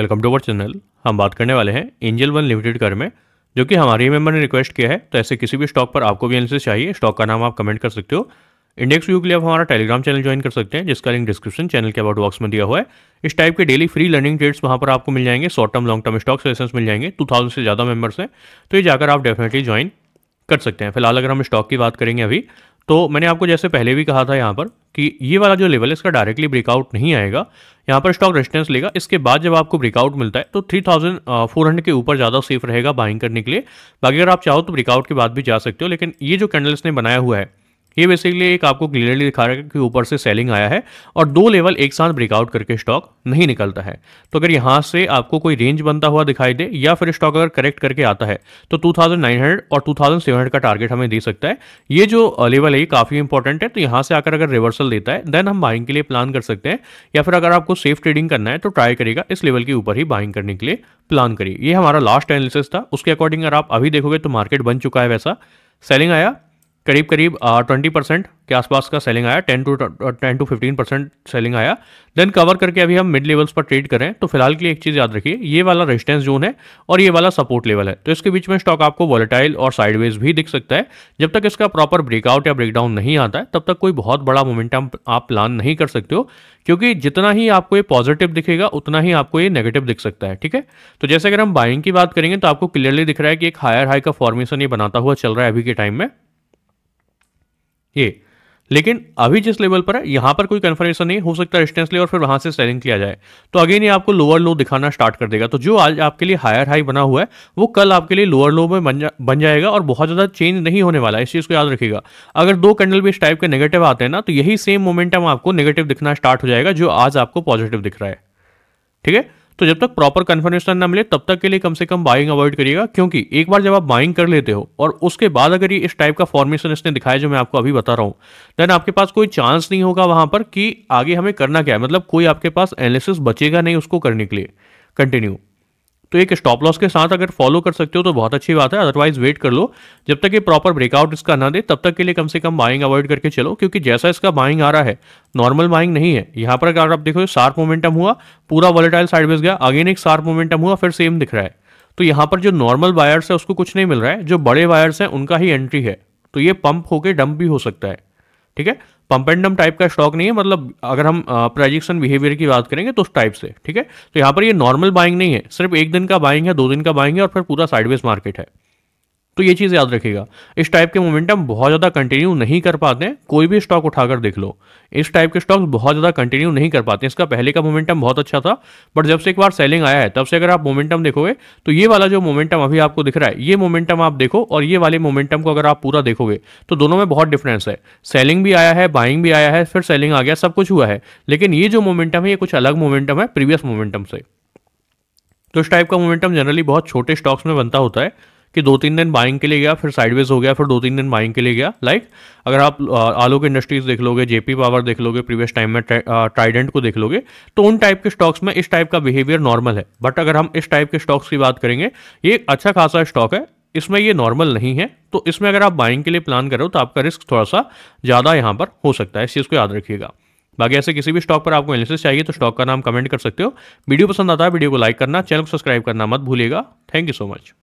welcome to our channel हम बात करने वाले हैं एंजल वन लिमिटेड कर में जो कि हमारे मेंबर ने रिक्वेस्ट किया है तो ऐसे किसी भी स्टॉक पर आपको भी एनालिसिस चाहिए स्टॉक का नाम आप कमेंट कर सकते हो इंडेक्स व्यू के लिए आप हमारा टेलीग्राम चैनल ज्वाइन कर सकते हैं जिसका लिंक डिस्क्रिप्शन चैनल के अबाउट बॉक्स में दिया हुआ है इस टाइप के डेली फ्री लर्निंग ट्रेड्स वहाँ पर आपको मिल जाएंगे short term long term stock sessions मिल जाएंगे टू थाउजेंड से ज़्यादा मेंबर्स हैं तो ये जाकर आप डेफिनेटली ज्वाइन कर सकते हैं फिलहाल अगर हम स्टॉक की बात करेंगे अभी तो मैंने आपको जैसे पहले भी कहा था यहाँ पर कि ये वाला जो लेवल है इसका डायरेक्टली ब्रेकआउट नहीं आएगा यहाँ पर स्टॉक रेजिस्टेंस लेगा इसके बाद जब आपको ब्रेकआउट मिलता है तो 3400 uh, के ऊपर ज़्यादा सेफ रहेगा बाइंग करने के लिए बाकी अगर आप चाहो तो ब्रेकआउट के बाद भी जा सकते हो लेकिन ये जो कैंडल्स ने बनाया हुआ है ये बेसिकली एक आपको क्लियरली दिखा रहा है कि ऊपर से सेलिंग आया है और दो लेवल एक साथ ब्रेकआउट करके स्टॉक नहीं निकलता है तो अगर यहाँ से आपको कोई रेंज बनता हुआ दिखाई दे या फिर स्टॉक अगर करेक्ट करके आता है तो 2900 और 2700 का टारगेट हमें दे सकता है ये जो लेवल है ये काफ़ी इंपॉर्टेंट है तो यहाँ से आकर अगर रिवर्सल देता है देन हम बाइंग के लिए प्लान कर सकते हैं या फिर अगर आपको सेफ ट्रेडिंग करना है तो ट्राई करेगा इस लेवल के ऊपर ही बाइंग करने के लिए प्लान करिए ये हमारा लास्ट एनालिसिस था उसके अकॉर्डिंग अगर आप अभी देखोगे तो मार्केट बन चुका है वैसा सेलिंग आया करीब करीब ट्वेंटी परसेंट के आसपास का सेलिंग आया ten to ten to fifteen percent selling आया देन कवर करके अभी हम मिड लेवल्स पर ट्रेड करें तो फिलहाल के लिए एक चीज़ याद रखिए ये वाला रेजिस्टेंस जोन है और ये वाला सपोर्ट लेवल है तो इसके बीच में स्टॉक आपको वॉलेटाइल और साइडवेज भी दिख सकता है जब तक इसका प्रॉपर ब्रेकआउट या ब्रेकडाउन नहीं आता है तब तक कोई बहुत बड़ा मोमेंटम आप प्लान नहीं कर सकते हो क्योंकि जितना ही आपको ये पॉजिटिव दिखेगा उतना ही आपको ये नेगेटिव दिख सकता है ठीक है तो जैसे अगर हम बाइंग की बात करेंगे तो आपको क्लियरली दिख रहा है कि एक हायर हाई का फॉर्मेशन ये बनाता हुआ चल रहा है अभी के टाइम में ये लेकिन अभी जिस लेवल पर है यहां पर कोई कंफर्मेशन नहीं हो सकता रेजिस्टेंस ले और फिर वहां से सेलिंग किया जाए तो अगेन ये आपको लोअर लो दिखाना स्टार्ट कर देगा तो जो आज आपके लिए हायर हाई बना हुआ है वो कल आपके लिए लोअर लो में बन जा बन जाएगा और बहुत ज़्यादा चेंज नहीं होने वाला इस चीज़ को याद रखेगा अगर दो कैंडल भी इस टाइप के नेगेटिव आते हैं ना तो यही सेम मोमेंटम आपको नेगेटिव दिखना स्टार्ट हो जाएगा जो आज आपको पॉजिटिव दिख रहा है ठीक है तो जब तक प्रॉपर कन्फर्मेशन ना मिले तब तक के लिए कम से कम बाइंग अवॉइड करिएगा क्योंकि एक बार जब आप बाइंग कर लेते हो और उसके बाद अगर ये इस टाइप का फॉर्मेशन इसने दिखाया जो मैं आपको अभी बता रहा हूँ देन आपके पास कोई चांस नहीं होगा वहां पर कि आगे हमें करना क्या है मतलब कोई आपके पास एनालिसिस बचेगा नहीं उसको करने के लिए कंटिन्यू तो एक स्टॉप लॉस के साथ अगर फॉलो कर सकते हो तो बहुत अच्छी बात है अदरवाइज वेट कर लो जब तक ये प्रॉपर ब्रेकआउट इसका ना दे तब तक के लिए कम से कम बाइंग अवॉइड करके चलो क्योंकि जैसा इसका बाइंग आ रहा है नॉर्मल बाइंग नहीं है यहाँ पर अगर आप देखो शार्प मोमेंटम हुआ पूरा वॉलेटाइल साइडवेज गया अगेन एक शार्प मोमेंटम हुआ फिर सेम दिख रहा है तो यहाँ पर जो नॉर्मल वायर्स है उसको कुछ नहीं मिल रहा है जो बड़े वायर्स हैं उनका ही एंट्री है तो ये पंप होके डंप भी हो सकता है ठीक है पंपेंडम टाइप का स्टॉक नहीं है मतलब अगर हम प्रोजेक्शन बिहेवियर की बात करेंगे तो उस टाइप से ठीक है तो यहाँ पर ये नॉर्मल बाइंग नहीं है सिर्फ एक दिन का बाइंग है दो दिन का बाइंग है और फिर पूरा साइडवेज मार्केट है तो ये चीज़ याद रखिएगा इस टाइप के मोमेंटम बहुत ज़्यादा कंटिन्यू नहीं कर पाते हैं कोई भी स्टॉक उठाकर देख लो इस टाइप के स्टॉक्स बहुत ज़्यादा कंटिन्यू नहीं कर पाते इसका पहले का मोमेंटम बहुत अच्छा था बट जब से एक बार सेलिंग आया है तब से अगर आप मोमेंटम देखोगे तो ये वाला जो मोमेंटम अभी आपको दिख रहा है ये मोमेंटम आप देखो और ये वाले मोमेंटम को अगर आप पूरा देखोगे तो दोनों में बहुत डिफरेंस है सेलिंग भी आया है बाइंग भी आया है फिर सेलिंग आ गया सब कुछ हुआ है लेकिन ये जो मोमेंटम है ये कुछ अलग मोमेंटम है प्रीवियस मोमेंटम से तो इस टाइप का मोमेंटम जनरली बहुत छोटे स्टॉक्स में बनता होता है कि दो तीन दिन बाइंग के लिए गया फिर साइडवेज हो गया फिर दो तीन दिन बाइंग के लिए गया लाइक अगर आप आलो की इंडस्ट्रीज देख लोगे जेपी पावर देख लोगे प्रीवियस टाइम में ट्राइडेंट को देख लोगे तो उन टाइप के स्टॉक्स में इस टाइप का बिहेवियर नॉर्मल है बट अगर हम इस टाइप के स्टॉक्स की बात करेंगे ये अच्छा खासा स्टॉक है इसमें ये नॉर्मल नहीं है तो इसमें अगर आप बाइंग के लिए प्लान करो तो आपका रिस्क थोड़ा सा ज़्यादा यहाँ पर हो सकता है इस चीज़ को याद रखिएगा बाकी ऐसे किसी भी स्टॉक पर आपको एनालिसिस चाहिए तो स्टॉक का नाम कमेंट कर सकते हो वीडियो पसंद आता है वीडियो को लाइक करना चैनल को सब्सक्राइब करना मत भूलिएगा थैंक यू सो मच